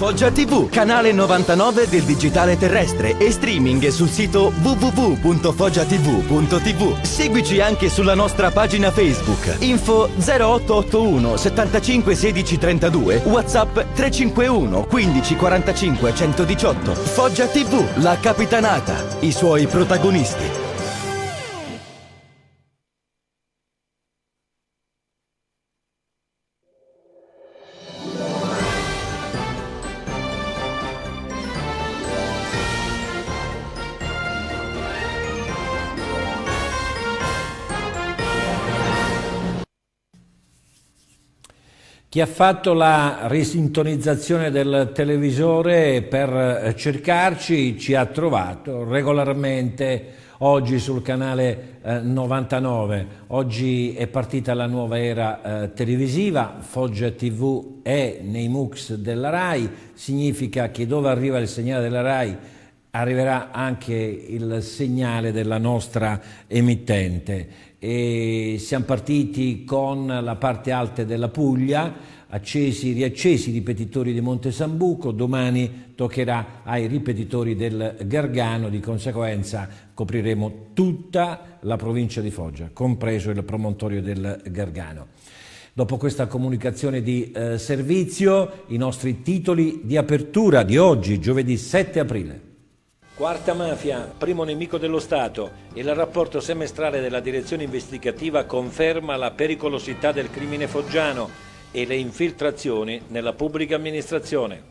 Foggia TV, canale 99 del digitale terrestre e streaming sul sito www.foggiatv.tv. Seguici anche sulla nostra pagina Facebook. Info 0881 75 16 32, WhatsApp 351 15 45 118. Foggia TV, la capitanata, i suoi protagonisti. Chi ha fatto la risintonizzazione del televisore per eh, cercarci ci ha trovato regolarmente oggi sul canale 99. Eh, oggi è partita la nuova era eh, televisiva, Foggia TV è nei MUX della RAI, significa che dove arriva il segnale della RAI arriverà anche il segnale della nostra emittente e siamo partiti con la parte alta della Puglia, accesi, riaccesi i ripetitori di Monte Sambuco, domani toccherà ai ripetitori del Gargano, di conseguenza copriremo tutta la provincia di Foggia, compreso il promontorio del Gargano. Dopo questa comunicazione di eh, servizio, i nostri titoli di apertura di oggi, giovedì 7 aprile. Quarta mafia, primo nemico dello Stato. Il rapporto semestrale della direzione investigativa conferma la pericolosità del crimine foggiano e le infiltrazioni nella pubblica amministrazione.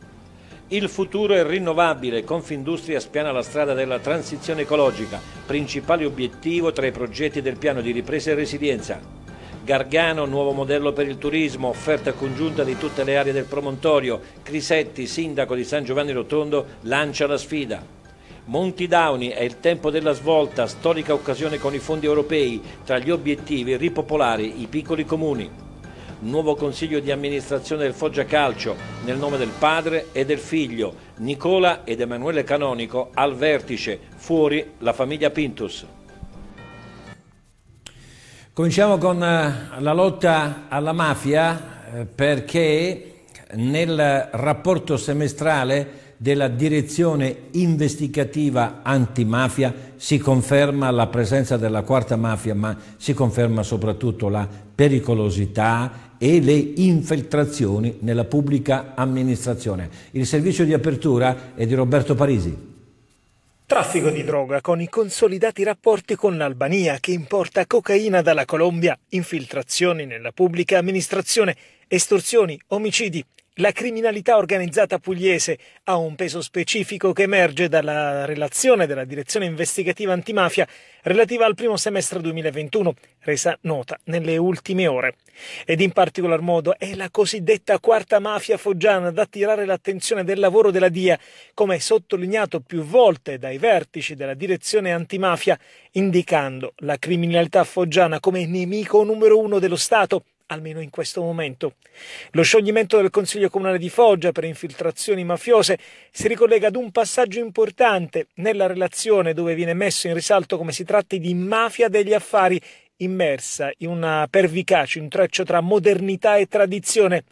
Il futuro è rinnovabile, Confindustria spiana la strada della transizione ecologica, principale obiettivo tra i progetti del piano di ripresa e resilienza. Gargano, nuovo modello per il turismo, offerta congiunta di tutte le aree del promontorio. Crisetti, sindaco di San Giovanni Rotondo, lancia la sfida. Monti Downi è il tempo della svolta, storica occasione con i fondi europei, tra gli obiettivi ripopolare i piccoli comuni. Nuovo consiglio di amministrazione del Foggia Calcio, nel nome del padre e del figlio, Nicola ed Emanuele Canonico al vertice, fuori la famiglia Pintus. Cominciamo con eh, la lotta alla mafia eh, perché nel rapporto semestrale della direzione investigativa antimafia si conferma la presenza della quarta mafia, ma si conferma soprattutto la pericolosità e le infiltrazioni nella pubblica amministrazione. Il servizio di apertura è di Roberto Parisi. Traffico di droga con i consolidati rapporti con l'Albania che importa cocaina dalla Colombia, infiltrazioni nella pubblica amministrazione, estorsioni, omicidi, la criminalità organizzata pugliese ha un peso specifico che emerge dalla relazione della Direzione Investigativa Antimafia relativa al primo semestre 2021, resa nota nelle ultime ore. Ed in particolar modo è la cosiddetta quarta mafia foggiana ad attirare l'attenzione del lavoro della DIA, come sottolineato più volte dai vertici della Direzione Antimafia, indicando la criminalità foggiana come nemico numero uno dello Stato almeno in questo momento. Lo scioglimento del Consiglio Comunale di Foggia per infiltrazioni mafiose si ricollega ad un passaggio importante nella relazione dove viene messo in risalto come si tratti di mafia degli affari immersa in una pervicace intreccio tra modernità e tradizione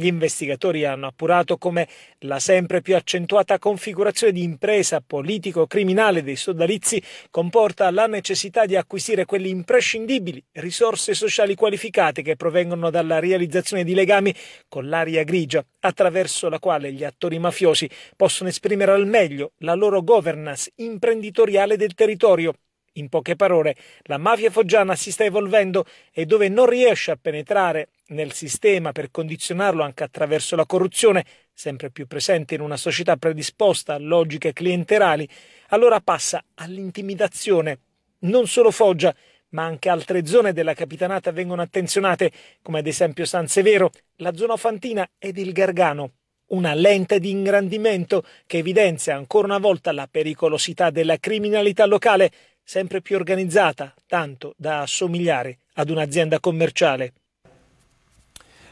gli investigatori hanno appurato come la sempre più accentuata configurazione di impresa politico-criminale dei sodalizi comporta la necessità di acquisire quelle imprescindibili risorse sociali qualificate che provengono dalla realizzazione di legami con l'area grigia, attraverso la quale gli attori mafiosi possono esprimere al meglio la loro governance imprenditoriale del territorio in poche parole, la mafia foggiana si sta evolvendo e dove non riesce a penetrare nel sistema per condizionarlo anche attraverso la corruzione, sempre più presente in una società predisposta a logiche clienterali, allora passa all'intimidazione. Non solo Foggia, ma anche altre zone della capitanata vengono attenzionate, come ad esempio San Severo, la zona Fantina ed il Gargano. Una lente di ingrandimento che evidenzia ancora una volta la pericolosità della criminalità locale sempre più organizzata, tanto da assomigliare ad un'azienda commerciale.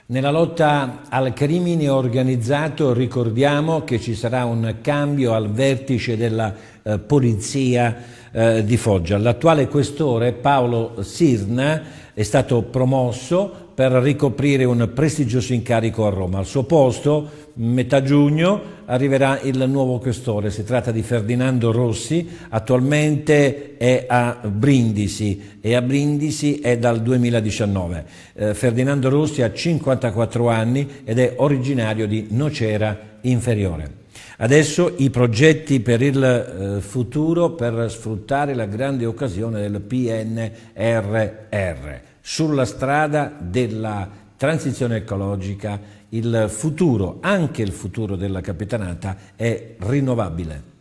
Nella lotta al crimine organizzato ricordiamo che ci sarà un cambio al vertice della eh, polizia eh, di Foggia. L'attuale questore Paolo Sirna è stato promosso per ricoprire un prestigioso incarico a Roma. Al suo posto, metà giugno, arriverà il nuovo questore. Si tratta di Ferdinando Rossi, attualmente è a Brindisi e a Brindisi è dal 2019. Eh, Ferdinando Rossi ha 54 anni ed è originario di Nocera Inferiore. Adesso i progetti per il eh, futuro per sfruttare la grande occasione del PNRR sulla strada della transizione ecologica, il futuro, anche il futuro della capitanata è rinnovabile.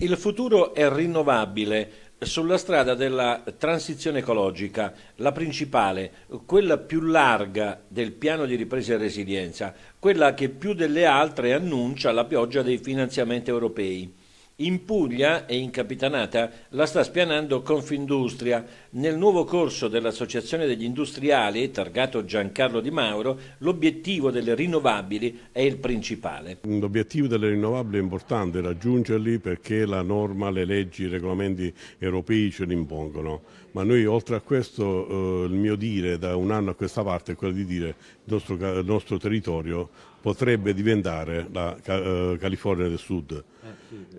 Il futuro è rinnovabile, sulla strada della transizione ecologica, la principale, quella più larga del piano di ripresa e resilienza, quella che più delle altre annuncia la pioggia dei finanziamenti europei. In Puglia e in Capitanata la sta spianando Confindustria. Nel nuovo corso dell'Associazione degli Industriali, targato Giancarlo Di Mauro, l'obiettivo delle rinnovabili è il principale. L'obiettivo delle rinnovabili è importante raggiungerli perché la norma, le leggi, i regolamenti europei ce li impongono. Ma noi oltre a questo eh, il mio dire da un anno a questa parte è quello di dire il nostro, il nostro territorio potrebbe diventare la eh, California del Sud.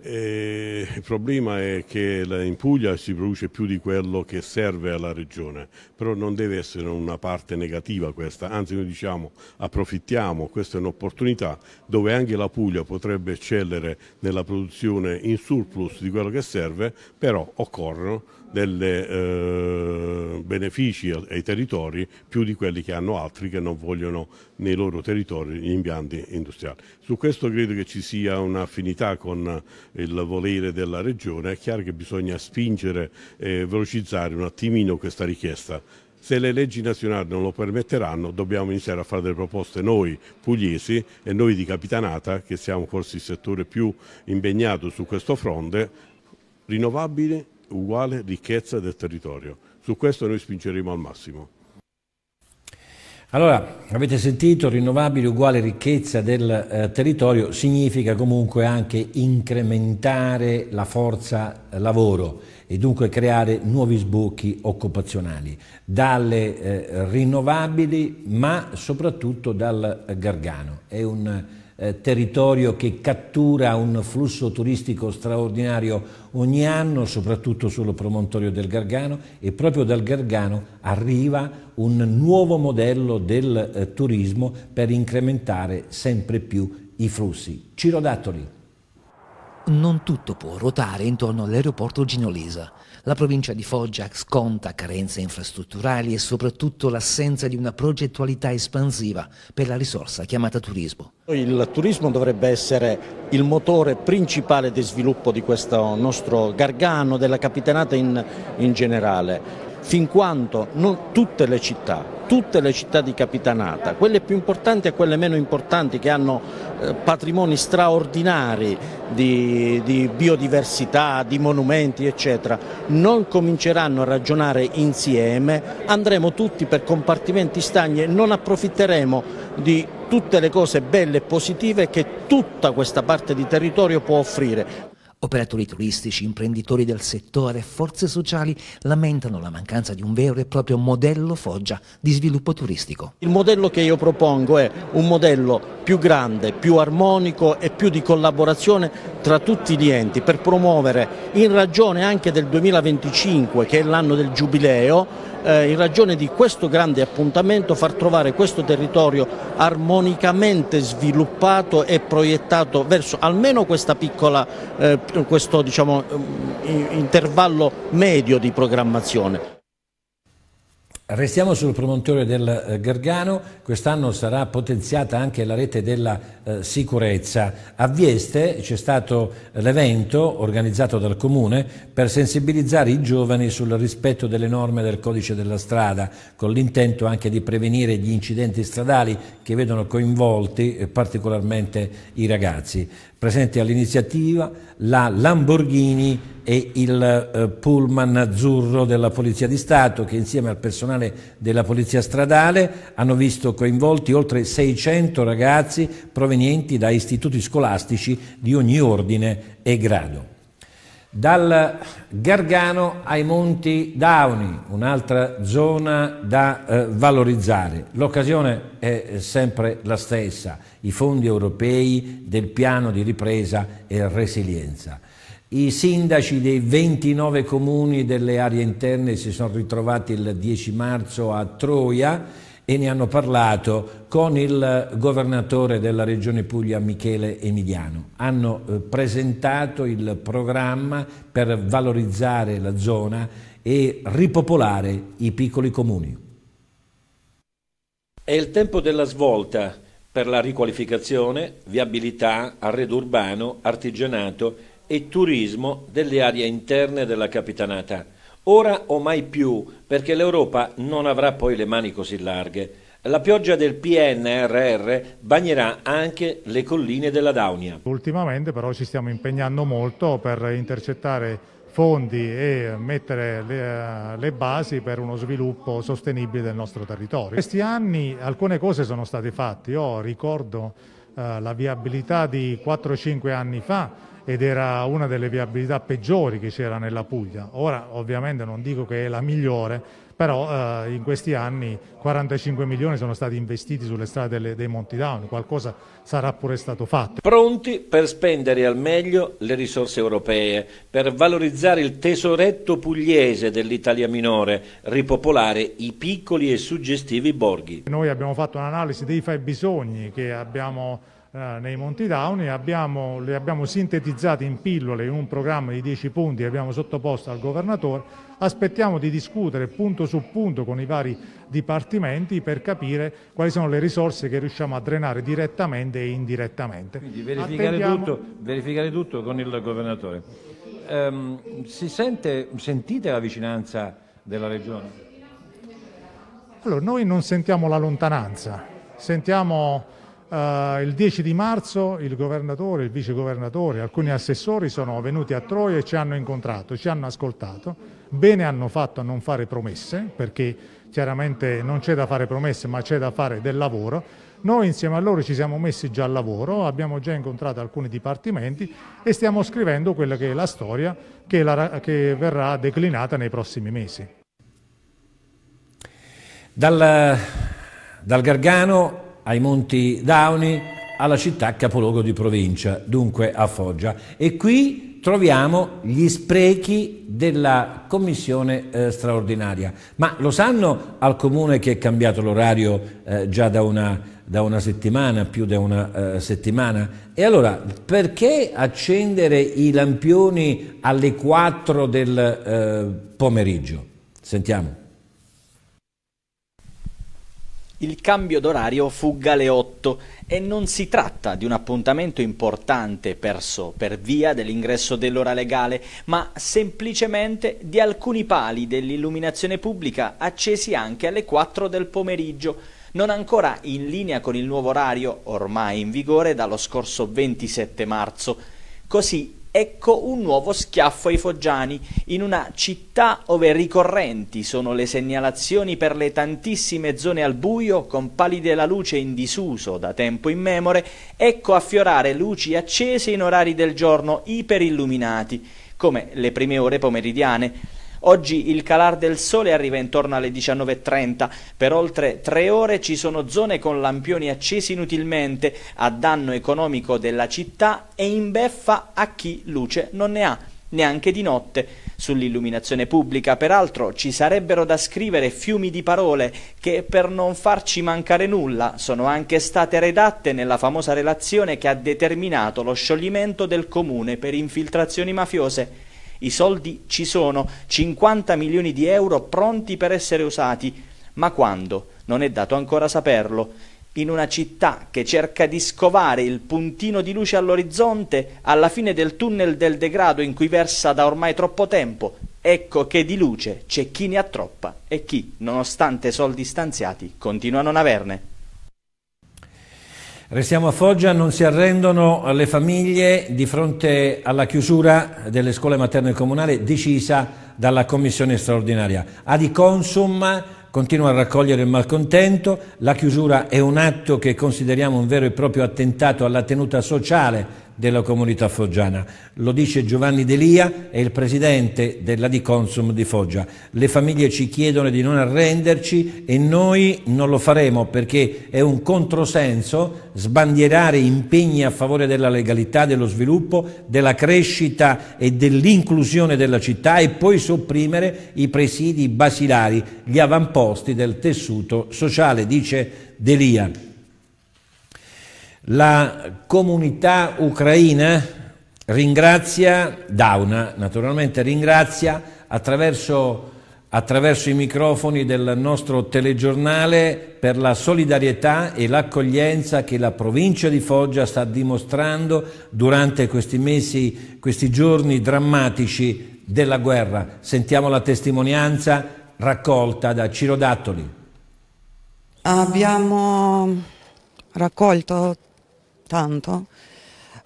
E eh, eh, il problema è che in Puglia si produce più di quello che serve alla regione, però non deve essere una parte negativa questa, anzi noi diciamo approfittiamo, questa è un'opportunità dove anche la Puglia potrebbe eccellere nella produzione in surplus di quello che serve, però occorrono dei eh, benefici ai territori più di quelli che hanno altri che non vogliono nei loro territori gli impianti industriali. Su questo credo che ci sia un'affinità con con il volere della Regione, è chiaro che bisogna spingere e velocizzare un attimino questa richiesta. Se le leggi nazionali non lo permetteranno dobbiamo iniziare a fare delle proposte noi pugliesi e noi di Capitanata, che siamo forse il settore più impegnato su questo fronte, rinnovabili uguale ricchezza del territorio. Su questo noi spingeremo al massimo. Allora, avete sentito, rinnovabili uguale ricchezza del eh, territorio significa comunque anche incrementare la forza lavoro e dunque creare nuovi sbocchi occupazionali dalle eh, rinnovabili ma soprattutto dal Gargano. È un eh, territorio che cattura un flusso turistico straordinario ogni anno, soprattutto sul promontorio del Gargano e proprio dal Gargano arriva un nuovo modello del eh, turismo per incrementare sempre più i flussi. Ciro Dattoli. Non tutto può ruotare intorno all'aeroporto Ginolisa. La provincia di Foggia sconta carenze infrastrutturali e soprattutto l'assenza di una progettualità espansiva per la risorsa chiamata turismo. Il turismo dovrebbe essere il motore principale di sviluppo di questo nostro gargano, della capitanata in, in generale fin quando non tutte le città, tutte le città di capitanata, quelle più importanti e quelle meno importanti che hanno eh, patrimoni straordinari di, di, biodiversità, di monumenti eccetera, non cominceranno a ragionare insieme, andremo tutti per compartimenti stagni e non approfitteremo di tutte le cose belle e positive che tutta questa parte di territorio può offrire. Operatori turistici, imprenditori del settore e forze sociali lamentano la mancanza di un vero e proprio modello Foggia di sviluppo turistico. Il modello che io propongo è un modello più grande, più armonico e più di collaborazione tra tutti gli enti per promuovere, in ragione anche del 2025 che è l'anno del giubileo, eh, in ragione di questo grande appuntamento far trovare questo territorio armonicamente sviluppato e proiettato verso almeno piccola, eh, questo diciamo, mm, intervallo medio di programmazione. Restiamo sul promontorio del eh, Gargano, quest'anno sarà potenziata anche la rete della eh, sicurezza. A Vieste c'è stato l'evento organizzato dal Comune per sensibilizzare i giovani sul rispetto delle norme del codice della strada, con l'intento anche di prevenire gli incidenti stradali che vedono coinvolti eh, particolarmente i ragazzi presenti all'iniziativa la Lamborghini e il eh, pullman azzurro della Polizia di Stato che insieme al personale della Polizia Stradale hanno visto coinvolti oltre 600 ragazzi provenienti da istituti scolastici di ogni ordine e grado. Dal Gargano ai Monti Dauni, un'altra zona da eh, valorizzare. L'occasione è eh, sempre la stessa, i fondi europei del piano di ripresa e resilienza. I sindaci dei 29 comuni delle aree interne si sono ritrovati il 10 marzo a Troia e ne hanno parlato con il governatore della regione Puglia Michele Emiliano. Hanno eh, presentato il programma per valorizzare la zona e ripopolare i piccoli comuni. È il tempo della svolta per la riqualificazione, viabilità, arredo urbano, artigianato e turismo delle aree interne della capitanata. Ora o mai più, perché l'Europa non avrà poi le mani così larghe. La pioggia del PNRR bagnerà anche le colline della Daunia. Ultimamente però ci stiamo impegnando molto per intercettare fondi e mettere le, eh, le, basi per uno sviluppo sostenibile del nostro territorio. In questi anni alcune cose sono state fatte, io ricordo eh, la viabilità di 4-5 anni fa ed era una delle viabilità peggiori che c'era nella Puglia. Ora ovviamente non dico che è la migliore, però eh, in questi anni 45 milioni sono stati investiti sulle strade delle, dei Monti Down, qualcosa sarà pure stato fatto. Pronti per spendere al meglio le risorse europee, per valorizzare il tesoretto pugliese dell'Italia minore, ripopolare i piccoli e suggestivi borghi. Noi abbiamo fatto un'analisi dei fabbisogni che abbiamo eh, nei Monti Down abbiamo, le abbiamo sintetizzate in pillole in un programma di 10 punti che abbiamo sottoposto al governatore. Aspettiamo di discutere punto su punto con i vari dipartimenti per capire quali sono le risorse che riusciamo a drenare direttamente e indirettamente. Quindi verificare, tutto, verificare tutto, con il governatore. Um, si sente, sentite la vicinanza della regione? Allora, noi non sentiamo la lontananza, sentiamo Uh, il 10 di marzo il governatore, il vicegovernatore, alcuni assessori sono venuti a Troia e ci hanno incontrato, ci hanno ascoltato. Bene hanno fatto a non fare promesse, perché chiaramente non c'è da fare promesse, ma c'è da fare del lavoro. Noi insieme a loro ci siamo messi già al lavoro, abbiamo già incontrato alcuni dipartimenti e stiamo scrivendo quella che è la storia che, la, che verrà declinata nei prossimi mesi. Dal, dal Gargano ai Monti Dauni, alla città capoluogo di provincia, dunque a Foggia. E qui troviamo gli sprechi della commissione eh, straordinaria. Ma lo sanno al comune che è cambiato l'orario eh, già da una, da una, settimana, più da una eh, settimana? E allora perché accendere i lampioni alle 4 del eh, pomeriggio? Sentiamo. Il cambio d'orario fugga alle 8 e non si tratta di un appuntamento importante perso per via dell'ingresso dell'ora legale, ma semplicemente di alcuni pali dell'illuminazione pubblica accesi anche alle 4 del pomeriggio, non ancora in linea con il nuovo orario ormai in vigore dallo scorso 27 marzo. Così Ecco un nuovo schiaffo ai foggiani, in una città ove ricorrenti sono le segnalazioni per le tantissime zone al buio con pali della luce in disuso da tempo immemore, ecco affiorare luci accese in orari del giorno iperilluminati, come le prime ore pomeridiane, Oggi il calar del sole arriva intorno alle 19.30. Per oltre tre ore ci sono zone con lampioni accesi inutilmente, a danno economico della città e in beffa a chi luce non ne ha, neanche di notte. Sull'illuminazione pubblica, peraltro, ci sarebbero da scrivere fiumi di parole che, per non farci mancare nulla, sono anche state redatte nella famosa relazione che ha determinato lo scioglimento del comune per infiltrazioni mafiose. I soldi ci sono, 50 milioni di euro pronti per essere usati, ma quando? Non è dato ancora saperlo. In una città che cerca di scovare il puntino di luce all'orizzonte, alla fine del tunnel del degrado in cui versa da ormai troppo tempo, ecco che di luce c'è chi ne ha troppa e chi, nonostante soldi stanziati, continua a non averne. Restiamo a Foggia, non si arrendono le famiglie di fronte alla chiusura delle scuole materne comunali decisa dalla Commissione straordinaria. Adi Consum continua a raccogliere il malcontento, la chiusura è un atto che consideriamo un vero e proprio attentato alla tenuta sociale della comunità foggiana. Lo dice Giovanni Delia, è il presidente della di Consum di Foggia. Le famiglie ci chiedono di non arrenderci e noi non lo faremo perché è un controsenso sbandierare impegni a favore della legalità, dello sviluppo, della crescita e dell'inclusione della città e poi sopprimere i presidi basilari, gli avamposti del tessuto sociale, dice Delia. La comunità ucraina ringrazia, Dauna naturalmente ringrazia attraverso, attraverso i microfoni del nostro telegiornale per la solidarietà e l'accoglienza che la provincia di Foggia sta dimostrando durante questi mesi, questi giorni drammatici della guerra. Sentiamo la testimonianza raccolta da Ciro Dattoli. Abbiamo raccolto tanto,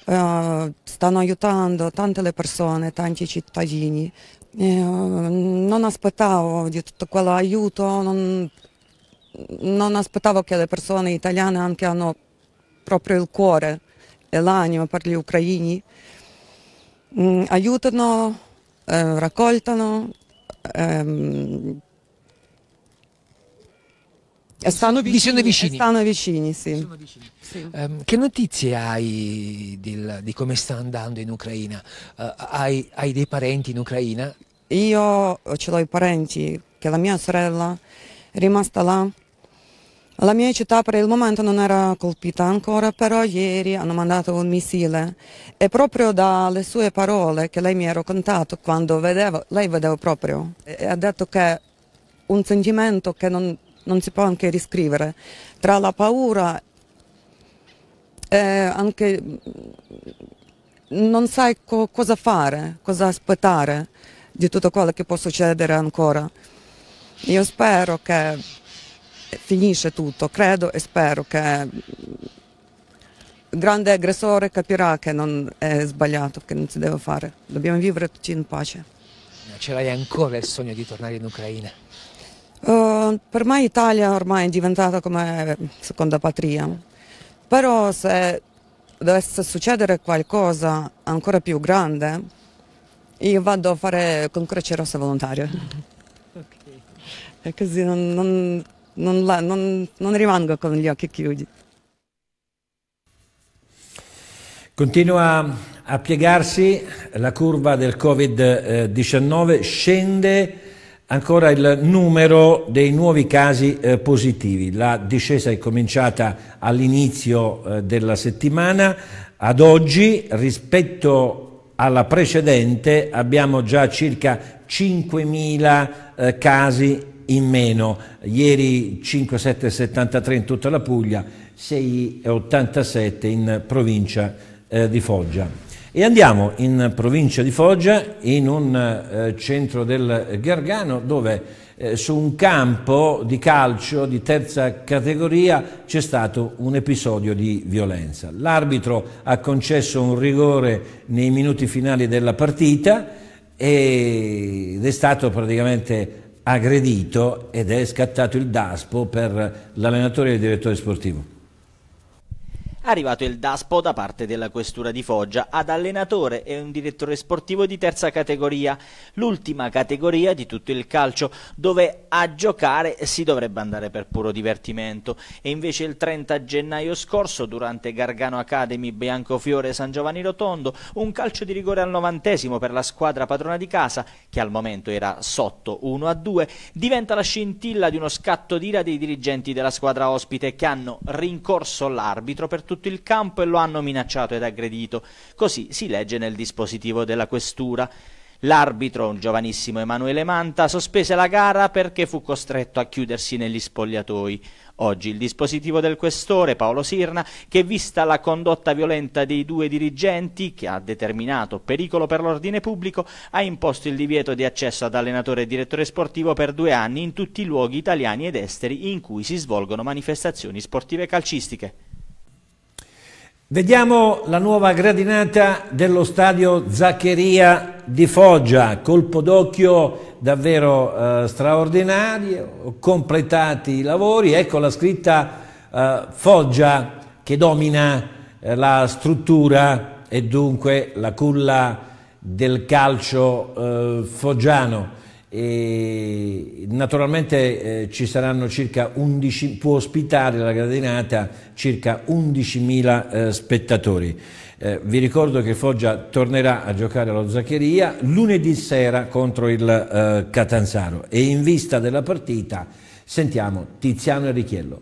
eh, stanno aiutando tante le persone, tanti cittadini. Eh, non aspettavo di tutto quell'aiuto, non, non aspettavo che le persone italiane anche hanno proprio il cuore e l'anima per gli ucraini. Mm, aiutano, eh, raccoltano, ehm, eh, stanno vicini, sono vicini. Stanno vicini, sì. Sono vicini. sì. Um, che notizie hai del, di come sta andando in Ucraina? Uh, hai, hai, dei parenti in Ucraina? Io ce l'ho i parenti, che la mia sorella è rimasta là. La mia città per il momento non era colpita ancora, però ieri hanno mandato un missile e proprio dalle sue parole che lei mi ha raccontato quando vedeva, lei vedeva proprio, e ha detto che un sentimento che non, non si può anche riscrivere, tra la paura e anche non sai co cosa fare, cosa aspettare di tutto quello che può succedere ancora. Io spero che finisce tutto, credo e spero che il grande aggressore capirà che non è sbagliato, che non si deve fare. Dobbiamo vivere tutti in pace. ce l'hai ancora il sogno di tornare in Ucraina? Eh, per me Italia ormai è diventata come seconda patria, però se dovesse succedere qualcosa ancora più grande, io vado a fare con Croce Rossa volontario. Okay. E così non, non, non, la, non rimango con gli occhi chiusi. Continua a piegarsi la curva del Covid-19, eh, scende Ancora il numero dei nuovi casi eh, positivi. La discesa è cominciata all'inizio eh, della settimana. Ad oggi, rispetto alla precedente, abbiamo già circa 5.000 eh, casi in meno. Ieri 5,773 in tutta la Puglia, 6,87 in provincia eh, di Foggia. E andiamo in provincia di Foggia, in un eh, centro del Gargano, dove eh, su un campo di calcio di terza categoria c'è stato un episodio di violenza. L'arbitro ha concesso un rigore nei minuti finali della partita ed è stato praticamente aggredito ed è scattato il DASPO per l'allenatore e il direttore sportivo arrivato il DASPO da parte della Questura di Foggia ad allenatore e un direttore sportivo di terza categoria, l'ultima categoria di tutto il calcio, dove a giocare si dovrebbe andare per puro divertimento. E invece il 30 gennaio scorso, durante Gargano Academy Biancofiore San Giovanni Rotondo, un calcio di rigore al novantesimo per la squadra padrona di casa, che al momento era sotto 1-2, diventa la scintilla di uno scatto d'ira dei dirigenti della squadra ospite che hanno rincorso l'arbitro per tutto tutto il campo e lo hanno minacciato ed aggredito. Così si legge nel dispositivo della questura. L'arbitro, un giovanissimo Emanuele Manta, sospese la gara perché fu costretto a chiudersi negli spogliatoi. Oggi il dispositivo del questore, Paolo Sirna, che vista la condotta violenta dei due dirigenti, che ha determinato pericolo per l'ordine pubblico, ha imposto il divieto di accesso ad allenatore e direttore sportivo per due anni in tutti i luoghi italiani ed esteri in cui si svolgono manifestazioni sportive calcistiche. Vediamo la nuova gradinata dello stadio Zaccheria di Foggia, colpo d'occhio davvero eh, straordinario, completati i lavori, ecco la scritta eh, Foggia che domina eh, la struttura e dunque la culla del calcio eh, foggiano. E naturalmente eh, ci saranno circa 11, può ospitare la gradinata circa 11.000 eh, spettatori. Eh, vi ricordo che Foggia tornerà a giocare allo Zaccheria lunedì sera contro il eh, Catanzaro e in vista della partita sentiamo Tiziano Richiello.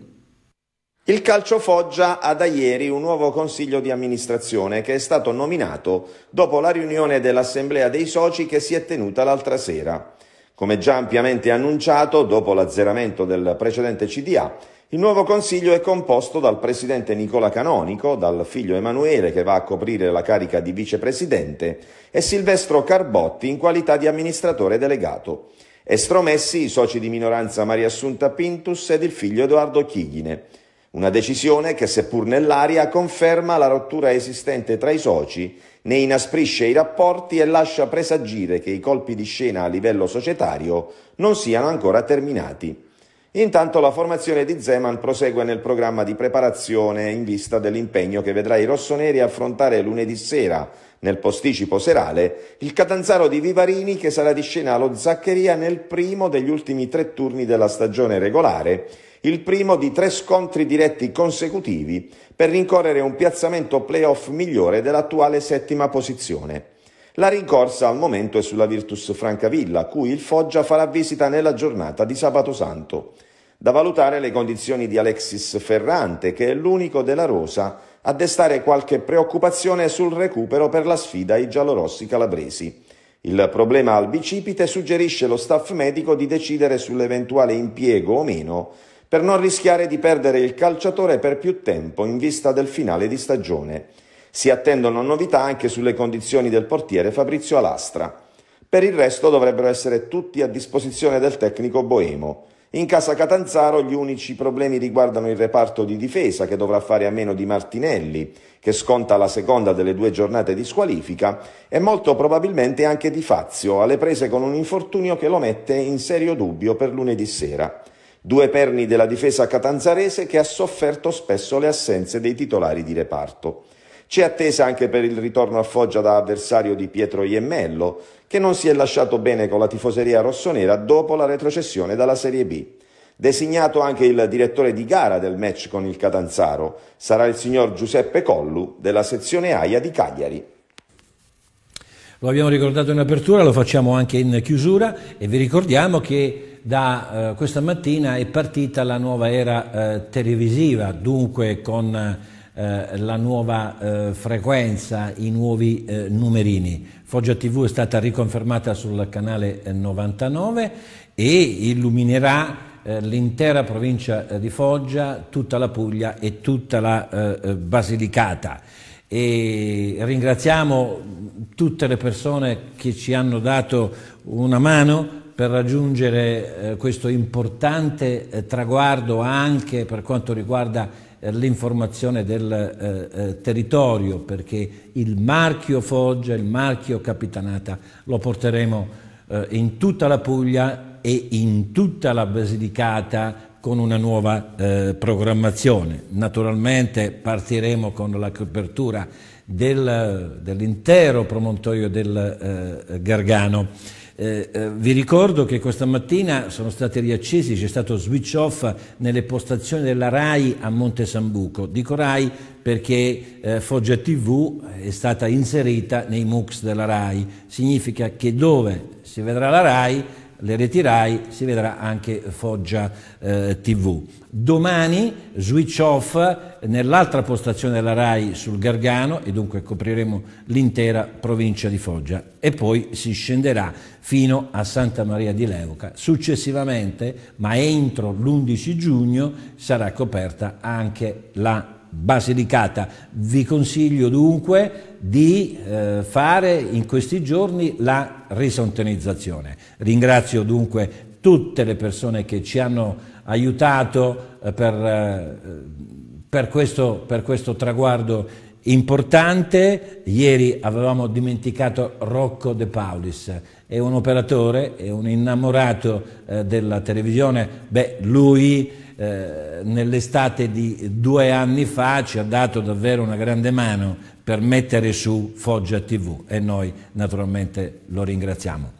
Il calcio Foggia ha da ieri un nuovo consiglio di amministrazione che è stato nominato dopo la riunione dell'assemblea dei soci che si è tenuta l'altra sera. Come già ampiamente annunciato, dopo l'azzeramento del precedente CDA, il nuovo Consiglio è composto dal presidente Nicola Canonico, dal figlio Emanuele che va a coprire la carica di vicepresidente e Silvestro Carbotti in qualità di amministratore delegato. Estromessi i soci di minoranza Maria Assunta Pintus ed il figlio Edoardo Chighine. Una decisione che, seppur nell'aria, conferma la rottura esistente tra i soci ne inasprisce i rapporti e lascia presagire che i colpi di scena a livello societario non siano ancora terminati. Intanto la formazione di Zeman prosegue nel programma di preparazione in vista dell'impegno che vedrà i rossoneri affrontare lunedì sera, nel posticipo serale, il Catanzaro di Vivarini che sarà di scena allo Zaccheria nel primo degli ultimi tre turni della stagione regolare il primo di tre scontri diretti consecutivi per rincorrere un piazzamento playoff migliore dell'attuale settima posizione. La rincorsa al momento è sulla Virtus Francavilla, a cui il Foggia farà visita nella giornata di sabato santo. Da valutare le condizioni di Alexis Ferrante, che è l'unico della Rosa a destare qualche preoccupazione sul recupero per la sfida ai giallorossi calabresi. Il problema al bicipite suggerisce lo staff medico di decidere sull'eventuale impiego o meno per non rischiare di perdere il calciatore per più tempo in vista del finale di stagione. Si attendono novità anche sulle condizioni del portiere Fabrizio Alastra. Per il resto dovrebbero essere tutti a disposizione del tecnico Boemo. In casa Catanzaro gli unici problemi riguardano il reparto di difesa che dovrà fare a meno di Martinelli, che sconta la seconda delle due giornate di squalifica, e molto probabilmente anche di Fazio, alle prese con un infortunio che lo mette in serio dubbio per lunedì sera due perni della difesa catanzarese che ha sofferto spesso le assenze dei titolari di reparto. C'è attesa anche per il ritorno a Foggia da avversario di Pietro Iemmello, che non si è lasciato bene con la tifoseria rossonera dopo la retrocessione dalla Serie B. Designato anche il direttore di gara del match con il Catanzaro, sarà il signor Giuseppe Collu della sezione AIA di Cagliari. Lo abbiamo ricordato in apertura, lo facciamo anche in chiusura e vi ricordiamo che da eh, questa mattina è partita la nuova era eh, televisiva, dunque con eh, la nuova eh, frequenza, i nuovi eh, numerini. Foggia TV è stata riconfermata sul canale 99 eh, e illuminerà l'intera provincia di Foggia, tutta la Puglia e tutta la Basilicata. E ringraziamo mm, tutte le persone che ci hanno dato una mano per raggiungere eh, questo importante eh, traguardo anche per quanto riguarda eh, l'informazione del eh, eh, territorio, perché il marchio Foggia, il marchio Capitanata lo porteremo eh, in tutta la Puglia e in tutta la Basilicata con una nuova programmazione. Naturalmente partiremo con la copertura del, dell'intero promontorio del Gargano eh, eh, vi ricordo che questa mattina sono stati riaccesi, c'è stato switch off nelle postazioni della RAI a Monte Sambuco. Dico RAI perché eh, Foggia TV è stata inserita nei MOOCs della RAI. Significa che dove si vedrà la RAI le retirai, si vedrà anche Foggia eh, TV. Domani switch off nell'altra postazione della RAI sul Gargano e dunque copriremo l'intera provincia di Foggia e poi si scenderà fino a Santa Maria di Leuca. Successivamente, ma entro l'11 giugno, sarà coperta anche la Basilicata. Vi consiglio dunque di eh, fare in questi giorni la risontenizzazione. Ringrazio dunque tutte le persone che ci hanno aiutato eh, per, eh, per, questo, per questo traguardo importante. Ieri avevamo dimenticato Rocco De Paulis, è un operatore, è un innamorato eh, della televisione. Beh, lui eh, nell'estate di due anni fa ci ha dato davvero una grande mano per mettere su Foggia TV e noi naturalmente lo ringraziamo.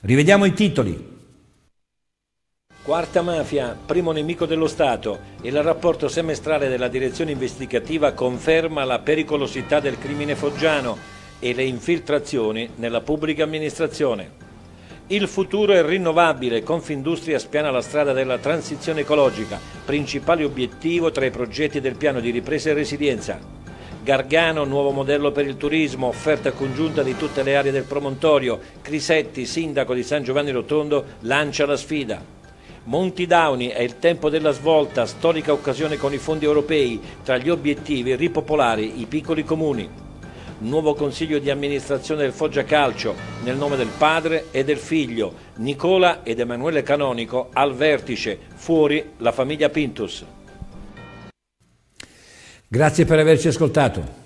Rivediamo i titoli. Quarta mafia, primo nemico dello Stato. Il rapporto semestrale della direzione investigativa conferma la pericolosità del crimine foggiano e le infiltrazioni nella pubblica amministrazione. Il futuro è rinnovabile, Confindustria spiana la strada della transizione ecologica, principale obiettivo tra i progetti del piano di ripresa e resilienza. Gargano, nuovo modello per il turismo, offerta congiunta di tutte le aree del promontorio. Crisetti, sindaco di San Giovanni Rotondo, lancia la sfida. Monti Downi, è il tempo della svolta, storica occasione con i fondi europei, tra gli obiettivi ripopolare i piccoli comuni nuovo consiglio di amministrazione del Foggia Calcio nel nome del padre e del figlio Nicola ed Emanuele Canonico al vertice, fuori la famiglia Pintus. Grazie per averci ascoltato.